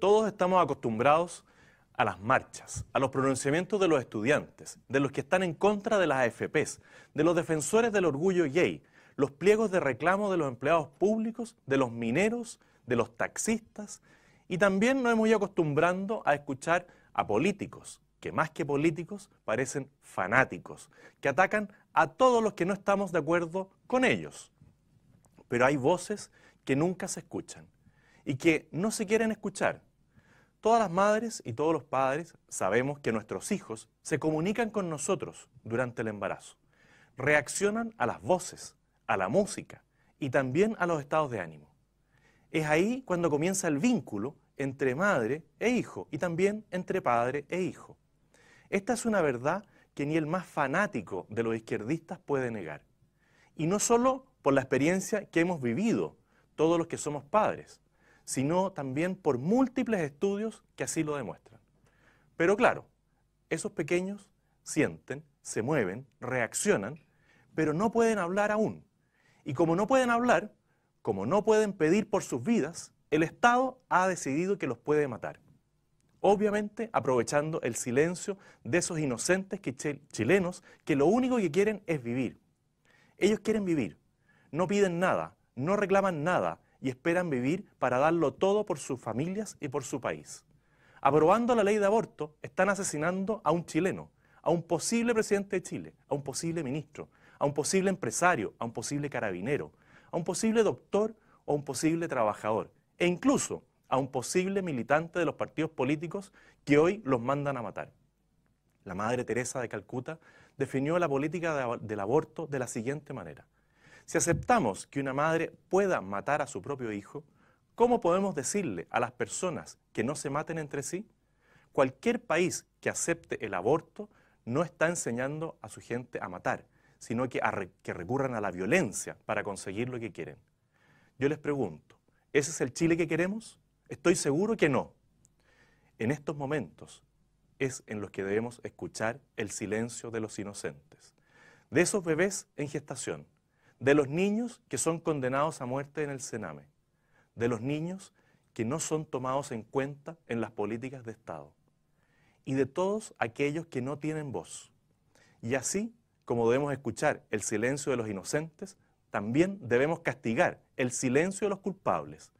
Todos estamos acostumbrados a las marchas, a los pronunciamientos de los estudiantes, de los que están en contra de las AFPs, de los defensores del orgullo gay, los pliegos de reclamo de los empleados públicos, de los mineros, de los taxistas, y también nos hemos ido acostumbrando a escuchar a políticos, que más que políticos parecen fanáticos, que atacan a todos los que no estamos de acuerdo con ellos pero hay voces que nunca se escuchan y que no se quieren escuchar. Todas las madres y todos los padres sabemos que nuestros hijos se comunican con nosotros durante el embarazo, reaccionan a las voces, a la música y también a los estados de ánimo. Es ahí cuando comienza el vínculo entre madre e hijo y también entre padre e hijo. Esta es una verdad que ni el más fanático de los izquierdistas puede negar. Y no solo por la experiencia que hemos vivido todos los que somos padres, sino también por múltiples estudios que así lo demuestran. Pero claro, esos pequeños sienten, se mueven, reaccionan, pero no pueden hablar aún. Y como no pueden hablar, como no pueden pedir por sus vidas, el Estado ha decidido que los puede matar. Obviamente aprovechando el silencio de esos inocentes chilenos que lo único que quieren es vivir. Ellos quieren vivir, no piden nada, no reclaman nada y esperan vivir para darlo todo por sus familias y por su país. Aprobando la ley de aborto, están asesinando a un chileno, a un posible presidente de Chile, a un posible ministro, a un posible empresario, a un posible carabinero, a un posible doctor o a un posible trabajador, e incluso a un posible militante de los partidos políticos que hoy los mandan a matar. La Madre Teresa de Calcuta definió la política del aborto de la siguiente manera. Si aceptamos que una madre pueda matar a su propio hijo, ¿cómo podemos decirle a las personas que no se maten entre sí? Cualquier país que acepte el aborto no está enseñando a su gente a matar, sino que, recurran a la violencia para conseguir lo que quieren. Yo les pregunto, ¿ese es el Chile que queremos? Estoy seguro que no. En estos momentos es en los que debemos escuchar el silencio de los inocentes, de esos bebés en gestación, de los niños que son condenados a muerte en el Sename, de los niños que no son tomados en cuenta en las políticas de Estado y de todos aquellos que no tienen voz. Y así como debemos escuchar el silencio de los inocentes, también debemos castigar el silencio de los culpables,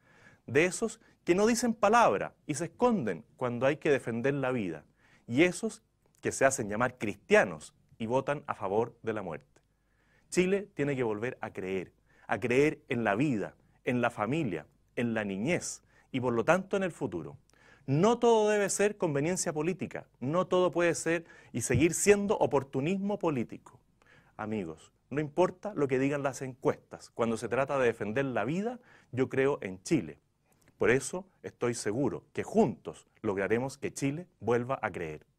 de esos que no dicen palabra y se esconden cuando hay que defender la vida, y esos que se hacen llamar cristianos y votan a favor de la muerte. Chile tiene que volver a creer, a creer en la vida, en la familia, en la niñez y por lo tanto en el futuro. No todo debe ser conveniencia política, no todo puede ser y seguir siendo oportunismo político. Amigos, no importa lo que digan las encuestas, cuando se trata de defender la vida, yo creo en Chile. Por eso estoy seguro que juntos lograremos que Chile vuelva a creer.